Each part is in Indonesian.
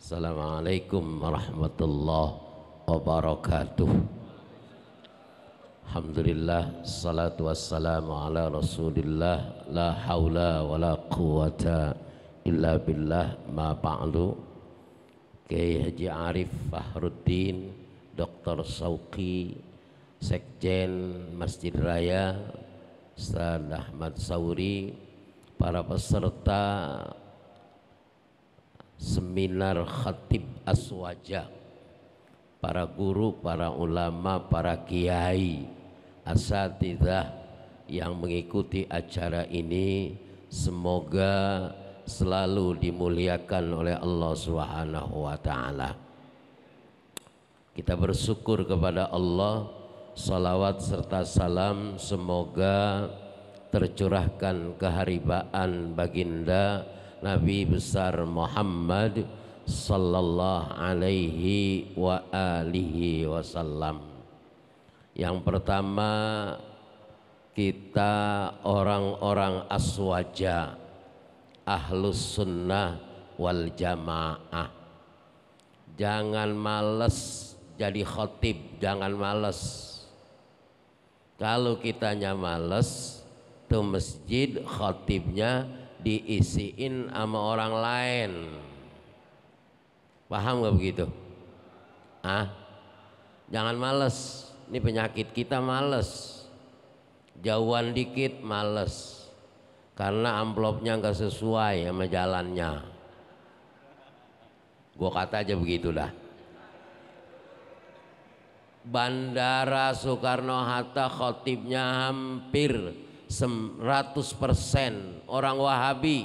Assalamualaikum warahmatullahi wabarakatuh Alhamdulillah Salatu wassalamu ala rasulillah La hawla wa la quwata illa billah ma ba'du Kiai Haji Arif Fahruddin Dr. Sauki Sekjen Masjid Raya Ustaz Ahmad Sauri, para peserta seminar Khatib Aswaja, para guru, para ulama, para kiai, asatidah yang mengikuti acara ini semoga selalu dimuliakan oleh Allah Subhanahu taala. Kita bersyukur kepada Allah Salawat serta salam semoga tercurahkan keharibaan baginda Nabi besar Muhammad sallallahu alaihi wa alihi wasallam. Yang pertama kita orang-orang aswaja ahlus sunnah wal jamaah. Jangan malas jadi khotib, jangan malas. Kalau kita nyamales, tuh masjid khotibnya diisiin sama orang lain. Paham gak begitu? Ah, jangan males. Ini penyakit kita males. Jauhan dikit males. Karena amplopnya nggak sesuai sama jalannya. Gue kata aja begitu dah. Bandara Soekarno-Hatta khotibnya hampir 100% orang Wahabi.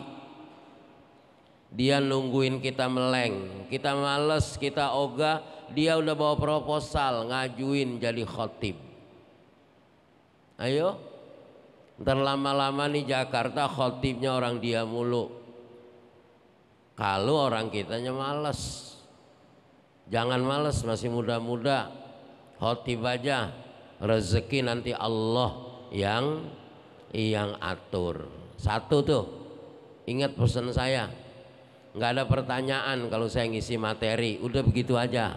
Dia nungguin kita meleng, kita males, kita ogah, dia udah bawa proposal ngajuin jadi khotib. Ayo, ntar lama-lama nih Jakarta khotibnya orang dia mulu. Kalau orang kitanya males, jangan males masih muda-muda khotib aja rezeki nanti Allah yang yang atur satu tuh ingat pesan saya nggak ada pertanyaan kalau saya ngisi materi udah begitu aja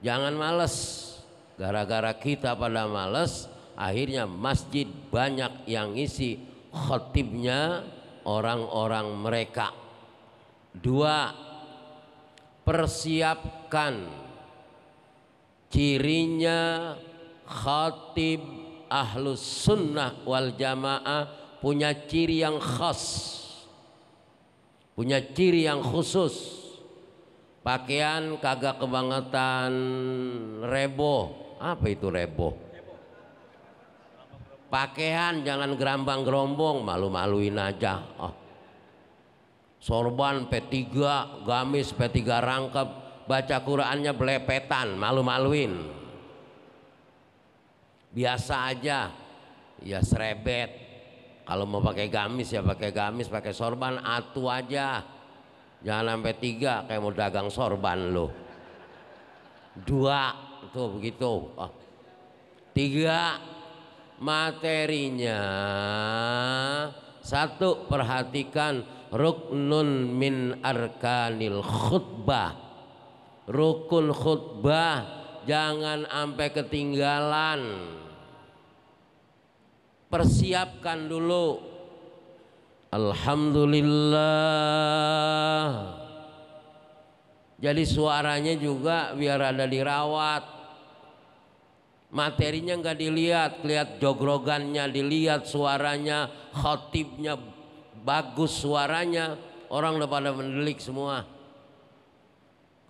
jangan males gara-gara kita pada males akhirnya masjid banyak yang ngisi khotibnya orang-orang mereka dua persiapkan cirinya khatib ahlus sunnah wal jamaah punya ciri yang khas punya ciri yang khusus pakaian kagak kebangetan reboh apa itu reboh pakaian jangan gerambang gerombong malu-maluin aja oh sorban P3 gamis P3 rangkep baca Qurannya belepetan malu-maluin biasa aja ya serebet kalau mau pakai gamis ya pakai gamis pakai sorban atu aja jangan sampai tiga kayak mau dagang sorban loh dua tuh begitu oh. tiga materinya satu perhatikan ruknun min arkanil khutbah. Rukun khutbah jangan sampai ketinggalan. Persiapkan dulu. Alhamdulillah. Jadi suaranya juga biar ada dirawat materinya nggak dilihat lihat jogrogannya dilihat suaranya khotibnya bagus suaranya orang udah pada mendelik semua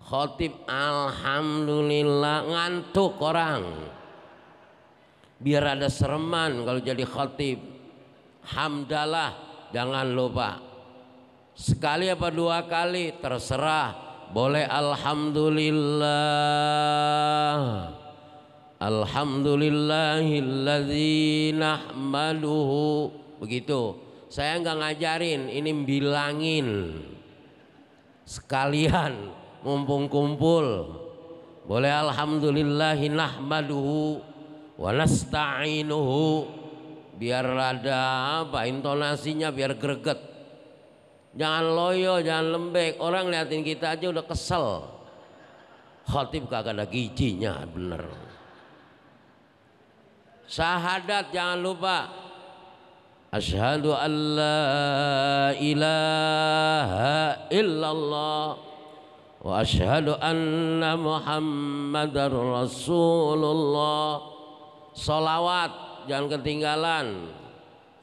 khotib alhamdulillah ngantuk orang biar ada sereman kalau jadi khotib hamdalah jangan lupa sekali apa dua kali terserah boleh alhamdulillah Alhamdulillahilladzi nahmaduhu begitu saya nggak ngajarin ini bilangin sekalian mumpung kumpul boleh alhamdulillahi nahmaduhu wa nasta'inuhu biar ada apa intonasinya biar greget jangan loyo jangan lembek orang liatin kita aja udah kesel khotib kagak ada gicinya bener Syahadat jangan lupa. Ashadu an la ilaha illallah wa ashadu anna muhammadar rasulullah solawat jangan ketinggalan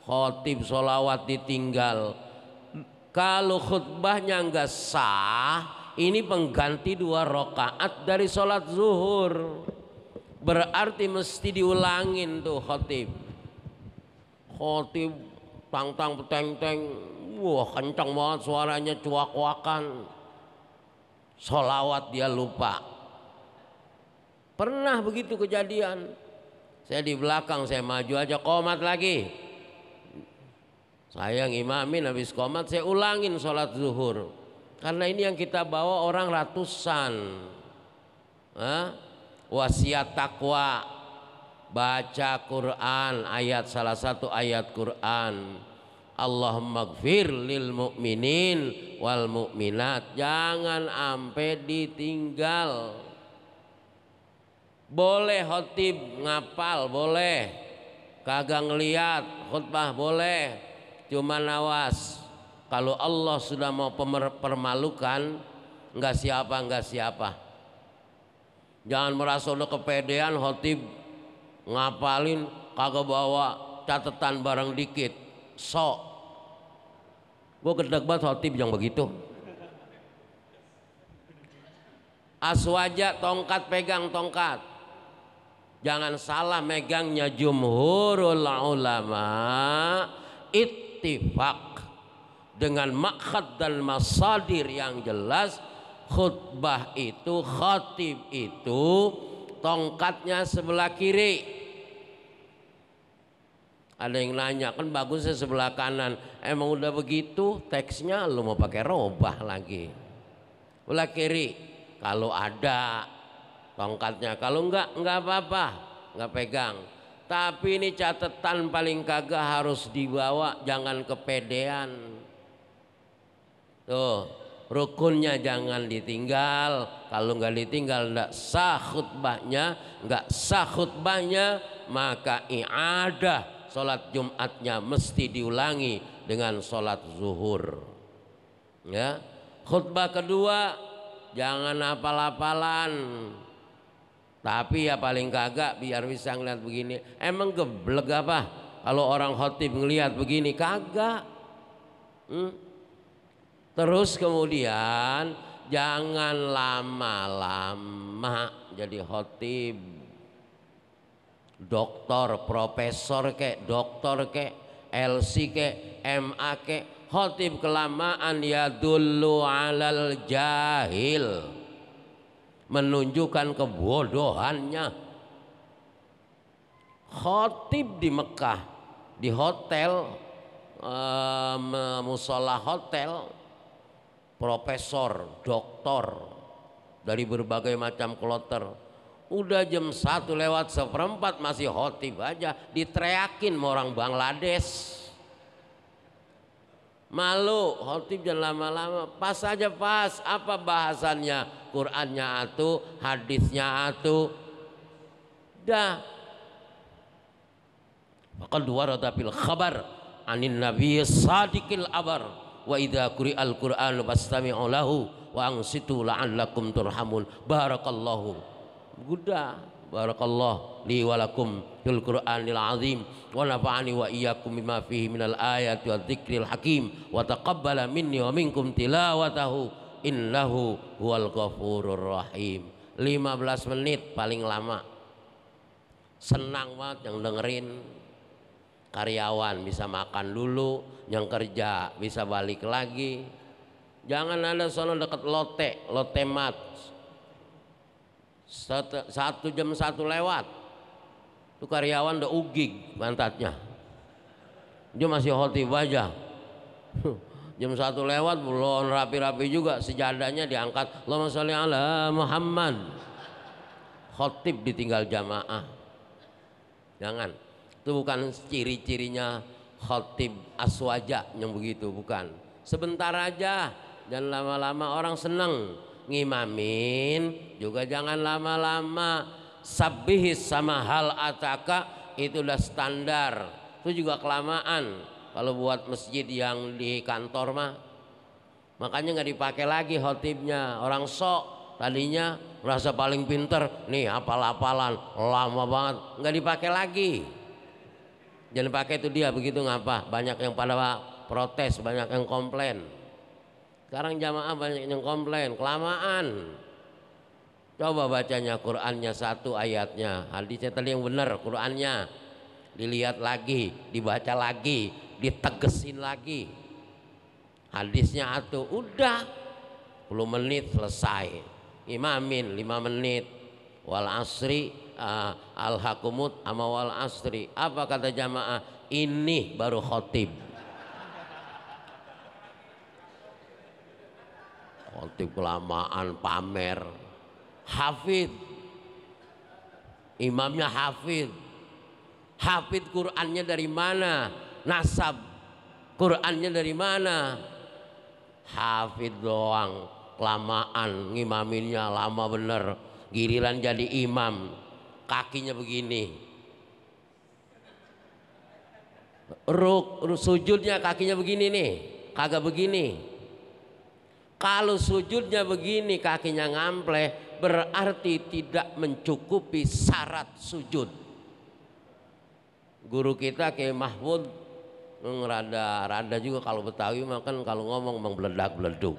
khotib solawat ditinggal kalau khutbahnya nggak sah ini pengganti dua rokaat dari sholat zuhur Berarti mesti diulangin tuh khotib. Khotib tang-tang peteng-teng. Wah kencang banget suaranya cuak-cuakan. Solawat dia lupa. Pernah begitu kejadian. Saya di belakang saya maju aja komat lagi. sayang ngimamin habis komat saya ulangin sholat zuhur. Karena ini yang kita bawa orang ratusan. Hah? wasiat takwa baca Quran ayat salah satu ayat Quran Allahumma gfir lil mu'minin wal mu'minat jangan ampe ditinggal boleh khotib ngapal boleh kagak ngeliat khutbah boleh cuma nawas kalau Allah sudah mau permalukan nggak siapa nggak siapa Jangan merasa udah kepedean khotib ngapalin kagak bawa catatan barang dikit. Sok. Gue gedeg banget khotib yang begitu. Aswaja tongkat pegang tongkat. Jangan salah megangnya jumhurul ulama ittifak dengan makhad dan masadir yang jelas khutbah itu khotib itu tongkatnya sebelah kiri ada yang nanya kan bagusnya sebelah kanan emang udah begitu teksnya lu mau pakai robah lagi sebelah kiri kalau ada tongkatnya kalau enggak enggak apa-apa enggak pegang tapi ini catatan paling kagak harus dibawa jangan kepedean tuh rukunnya jangan ditinggal kalau nggak ditinggal nggak sah khutbahnya nggak sah khutbahnya maka iadah sholat jumatnya mesti diulangi dengan sholat zuhur ya khutbah kedua jangan apal-apalan tapi ya paling kagak biar bisa ngeliat begini emang geblek apa kalau orang khotib ngeliat begini kagak hmm? Terus kemudian jangan lama-lama jadi khotib. Doktor, profesor kek, doktor kek, LC kek, MA kek, khotib kelamaan ya dulu alal jahil. Menunjukkan kebodohannya khotib di Mekah di hotel e, musola hotel profesor, doktor dari berbagai macam kloter. Udah jam satu lewat seperempat masih khotib aja diteriakin sama orang Bangladesh. Malu khotib jangan lama-lama pas aja pas apa bahasannya Qurannya atu hadisnya atu dah maka dua pil khabar anin nabi sadikil abar wa idza quri'al qur'an fastami'u lahu wa ansitu la'allakum turhamun barakallahu gudah barakallahu li wa lakum fil qur'anil azim wa nafa'ani wa iyyakum bima fihi minal ayati wa dzikril hakim wa taqabbala minni wa minkum tilawatahu innahu huwal ghafurur rahim 15 menit paling lama senang banget yang dengerin karyawan bisa makan dulu yang kerja bisa balik lagi jangan ada sono deket lote lote mat satu, satu jam satu lewat itu karyawan udah ugig mantatnya dia masih hoti baja jam satu lewat belum rapi-rapi juga sejadahnya diangkat Allahumma sholli ala Muhammad khotib ditinggal jamaah jangan itu bukan ciri-cirinya khotib aswaja yang begitu bukan sebentar aja dan lama-lama orang seneng ngimamin juga jangan lama-lama sabihis sama hal ataka itu udah standar itu juga kelamaan kalau buat masjid yang di kantor mah makanya nggak dipakai lagi khotibnya orang sok tadinya merasa paling pinter nih apal-apalan lama banget nggak dipakai lagi jangan pakai itu dia begitu ngapa banyak yang pada protes banyak yang komplain sekarang jamaah banyak yang komplain kelamaan coba bacanya Qurannya satu ayatnya hadisnya tadi yang benar Qurannya dilihat lagi dibaca lagi ditegesin lagi hadisnya atau udah 10 menit selesai imamin 5 menit wal asri uh, ah, al hakumut amawal asri apa kata jamaah ini baru khotib khotib kelamaan pamer hafid imamnya hafid hafid Qurannya dari mana nasab Qurannya dari mana hafid doang kelamaan ngimaminnya lama bener giliran jadi imam kakinya begini ruk, ruk sujudnya kakinya begini nih kagak begini kalau sujudnya begini kakinya ngampleh, berarti tidak mencukupi syarat sujud guru kita kayak Mahfud rada rada juga kalau Betawi makan kalau ngomong memang beledak beleduk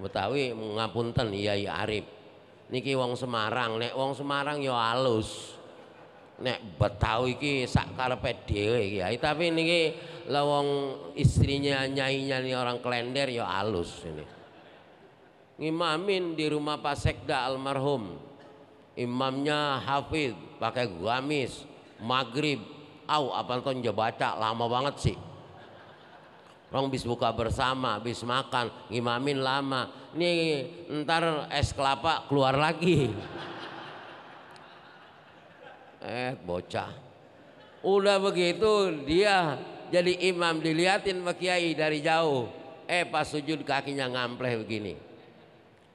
Betawi mengapunten iya iya arif niki wong Semarang nek wong Semarang yo ya alus nek Betawi iki sak karepe dhewe iki tapi niki la wong istrinya nyai nih orang Klender yo ya alus ini ngimamin di rumah Pak Sekda almarhum imamnya Hafid pakai gamis maghrib au apa nonton baca lama banget sih Orang bis buka bersama, bis makan, ngimamin lama. Nih ntar es kelapa keluar lagi. Eh bocah. Udah begitu dia jadi imam diliatin sama kiai dari jauh. Eh pas sujud kakinya ngampleh begini.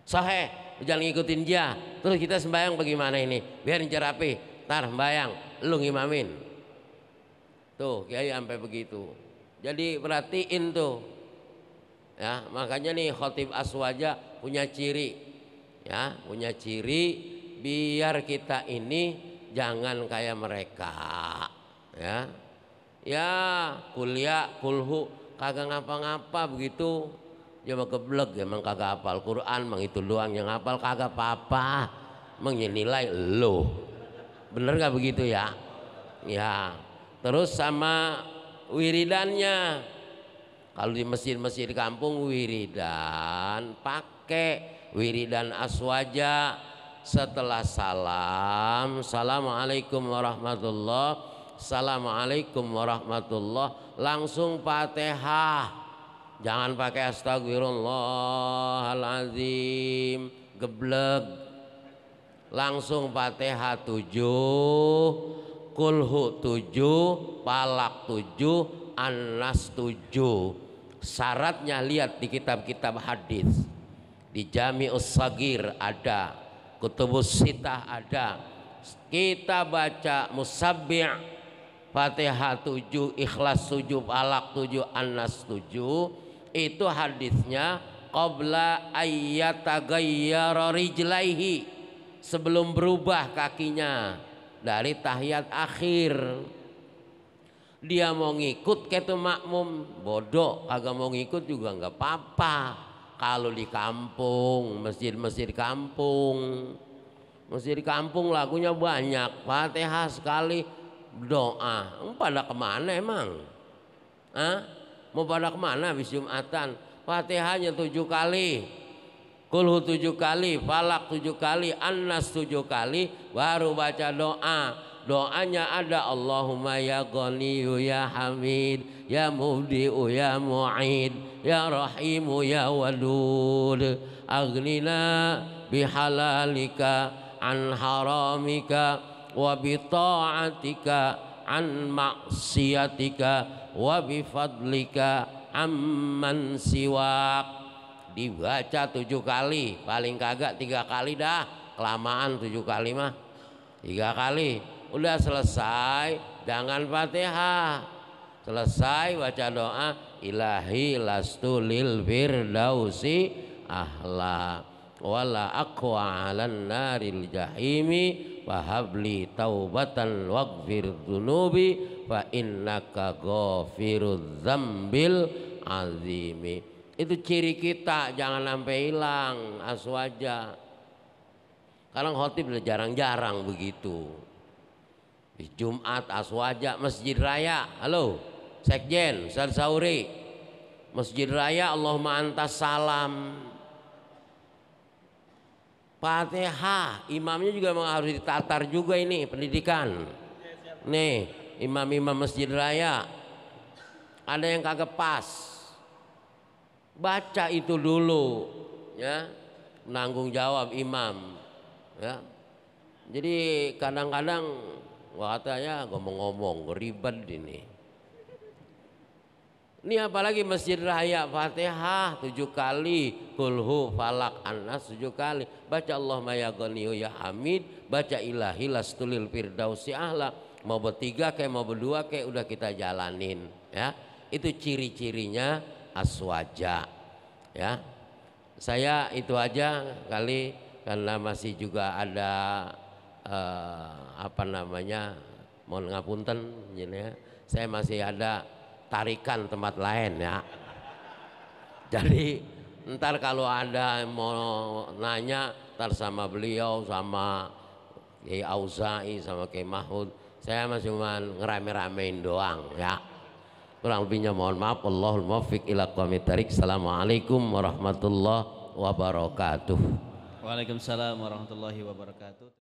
Sohe, jangan ngikutin dia. Terus kita sembayang bagaimana ini? Biar rapi. Ntar bayang, lu ngimamin. Tuh kiai sampai begitu. Jadi perhatiin tuh. Ya, makanya nih khotib aswaja punya ciri. Ya, punya ciri biar kita ini jangan kayak mereka. Ya. Ya, kuliah kulhu kagak ngapa-ngapa begitu. Ya mah keblek emang ya, kagak hafal Quran, mang itu doang yang hafal kagak apa-apa. Menginilai lo. Bener nggak begitu ya? Ya. Terus sama wiridannya kalau di mesin-mesin mesin kampung wiridan pakai wiridan aswaja setelah salam Assalamualaikum warahmatullahi Assalamualaikum warahmatullahi langsung fatihah jangan pakai astagfirullahaladzim gebleg langsung fatihah tujuh kulhu tujuh palak tujuh anas tujuh syaratnya lihat di kitab-kitab hadis di Jami Usagir ada Kutubus Sitah ada kita baca Musabbi' Fatihah tujuh, Ikhlas tujuh, Alak tujuh, Anas tujuh itu hadisnya qabla gayyara rijlaihi sebelum berubah kakinya dari tahiyat akhir dia mau ngikut ke itu makmum bodoh kagak mau ngikut juga nggak apa-apa kalau di kampung masjid-masjid kampung masjid kampung lagunya banyak fatihah sekali doa pada kemana emang Hah? mau pada kemana habis jumatan fatihahnya tujuh kali kulhu tujuh kali falak tujuh kali anas tujuh kali baru baca doa doanya ada Allahumma ya ghaniyu ya hamid ya mubdi'u ya mu'id ya rahimu ya wadud aghnina bihalalika an haramika wa bita'atika an maksiatika wa bifadlika amman siwak dibaca tujuh kali paling kagak tiga kali dah kelamaan tujuh kali mah tiga kali udah selesai jangan fatihah selesai baca doa ilahi lastu lil firdausi ahla wala aqwa alan naril jahimi fahabli taubatan wakfir dunubi fa innaka gofiru zambil azimi itu ciri kita, jangan sampai hilang, aswaja. kadang khotib udah jarang-jarang begitu. Di Jumat, aswaja, masjid raya, halo, sekjen, Ustaz Sauri, masjid raya, Allah antas salam. Fatihah, imamnya juga harus ditatar juga ini pendidikan. Nih, imam-imam masjid raya, ada yang kagak pas, baca itu dulu ya menanggung jawab imam ya jadi kadang-kadang katanya ngomong-ngomong ribet ini ini apalagi masjid raya fatihah tujuh kali kulhu falak anas tujuh kali baca Allahumma ya ghaniyu ya hamid baca ilahi lastulil firdausi ahla mau bertiga kayak mau berdua kayak udah kita jalanin ya itu ciri-cirinya aswaja ya saya itu aja kali karena masih juga ada eh, apa namanya mohon ngapunten ya saya masih ada tarikan tempat lain ya jadi ntar kalau ada mau nanya ntar sama beliau sama Kiai Auza'i sama Kiai Mahmud saya masih cuma ngerame-ramein doang ya Kurang lebihnya mohon maaf. Allahul muwaffiq ila qawmitarik. Assalamualaikum warahmatullahi wabarakatuh. Waalaikumsalam warahmatullahi wabarakatuh.